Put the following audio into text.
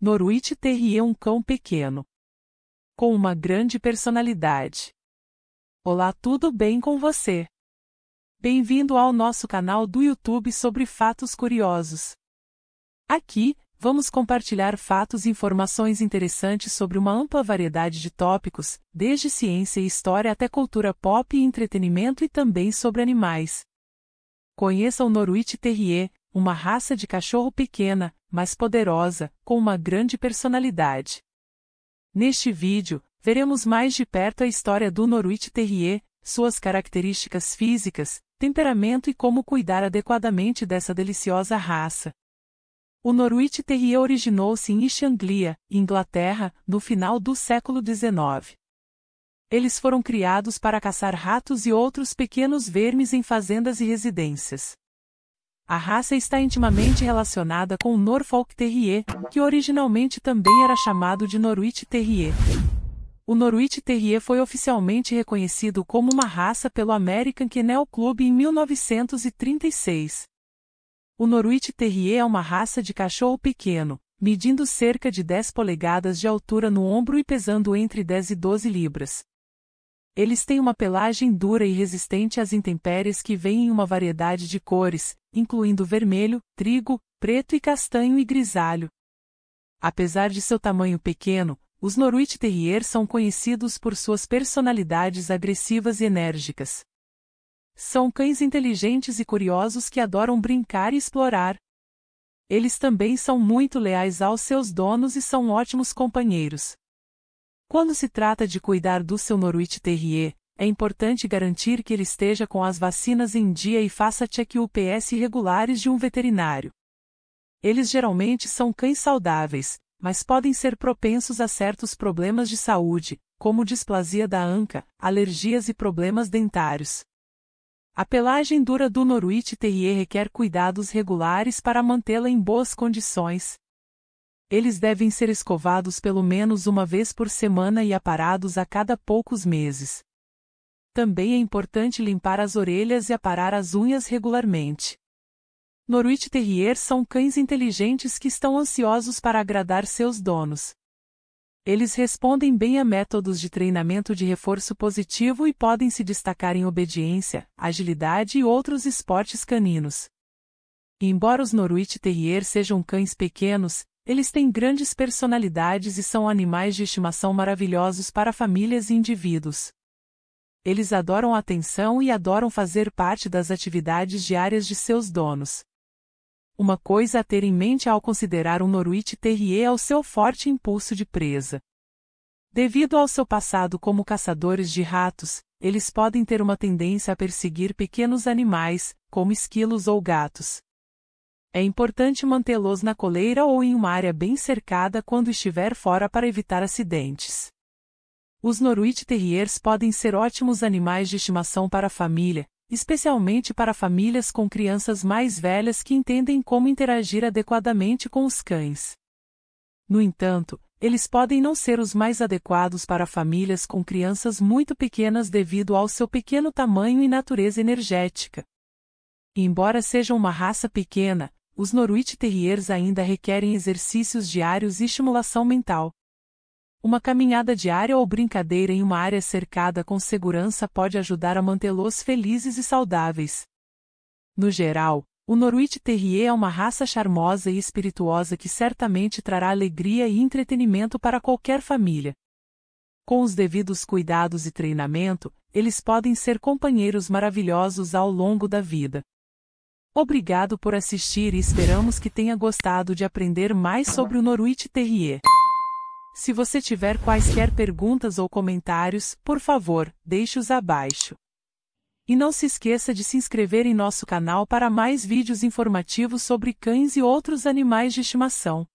Norwich Terrier é um cão pequeno. Com uma grande personalidade. Olá, tudo bem com você? Bem-vindo ao nosso canal do YouTube sobre fatos curiosos. Aqui, vamos compartilhar fatos e informações interessantes sobre uma ampla variedade de tópicos, desde ciência e história até cultura pop e entretenimento e também sobre animais. Conheça o Noruit Terrier, uma raça de cachorro pequena, mas poderosa, com uma grande personalidade. Neste vídeo, veremos mais de perto a história do Norwich Terrier, suas características físicas, temperamento e como cuidar adequadamente dessa deliciosa raça. O Norwich Terrier originou-se em East Anglia, Inglaterra, no final do século XIX. Eles foram criados para caçar ratos e outros pequenos vermes em fazendas e residências. A raça está intimamente relacionada com o Norfolk Terrier, que originalmente também era chamado de Norwich Terrier. O Norwich Terrier foi oficialmente reconhecido como uma raça pelo American Kennel Club em 1936. O Norwich Terrier é uma raça de cachorro pequeno, medindo cerca de 10 polegadas de altura no ombro e pesando entre 10 e 12 libras. Eles têm uma pelagem dura e resistente às intempéries que vem em uma variedade de cores, incluindo vermelho, trigo, preto e castanho e grisalho. Apesar de seu tamanho pequeno, os Norwich Terrier são conhecidos por suas personalidades agressivas e enérgicas. São cães inteligentes e curiosos que adoram brincar e explorar. Eles também são muito leais aos seus donos e são ótimos companheiros. Quando se trata de cuidar do seu Norwich Terrier, é importante garantir que ele esteja com as vacinas em dia e faça check-ups regulares de um veterinário. Eles geralmente são cães saudáveis, mas podem ser propensos a certos problemas de saúde, como displasia da anca, alergias e problemas dentários. A pelagem dura do Norwich Terrier requer cuidados regulares para mantê-la em boas condições. Eles devem ser escovados pelo menos uma vez por semana e aparados a cada poucos meses. Também é importante limpar as orelhas e aparar as unhas regularmente. Norwich Terrier são cães inteligentes que estão ansiosos para agradar seus donos. Eles respondem bem a métodos de treinamento de reforço positivo e podem se destacar em obediência, agilidade e outros esportes caninos. Embora os Norwich Terrier sejam cães pequenos, eles têm grandes personalidades e são animais de estimação maravilhosos para famílias e indivíduos. Eles adoram a atenção e adoram fazer parte das atividades diárias de seus donos. Uma coisa a ter em mente ao considerar um Noruit Terrier é o seu forte impulso de presa. Devido ao seu passado como caçadores de ratos, eles podem ter uma tendência a perseguir pequenos animais, como esquilos ou gatos. É importante mantê-los na coleira ou em uma área bem cercada quando estiver fora para evitar acidentes. Os Norwich Terriers podem ser ótimos animais de estimação para a família, especialmente para famílias com crianças mais velhas que entendem como interagir adequadamente com os cães. No entanto, eles podem não ser os mais adequados para famílias com crianças muito pequenas devido ao seu pequeno tamanho e natureza energética. Embora sejam uma raça pequena, os Norwich Terriers ainda requerem exercícios diários e estimulação mental, uma caminhada diária ou brincadeira em uma área cercada com segurança pode ajudar a mantê-los felizes e saudáveis. No geral, o Norwich Terrier é uma raça charmosa e espirituosa que certamente trará alegria e entretenimento para qualquer família. Com os devidos cuidados e treinamento, eles podem ser companheiros maravilhosos ao longo da vida. Obrigado por assistir e esperamos que tenha gostado de aprender mais sobre o Norwich Terrier. Se você tiver quaisquer perguntas ou comentários, por favor, deixe-os abaixo. E não se esqueça de se inscrever em nosso canal para mais vídeos informativos sobre cães e outros animais de estimação.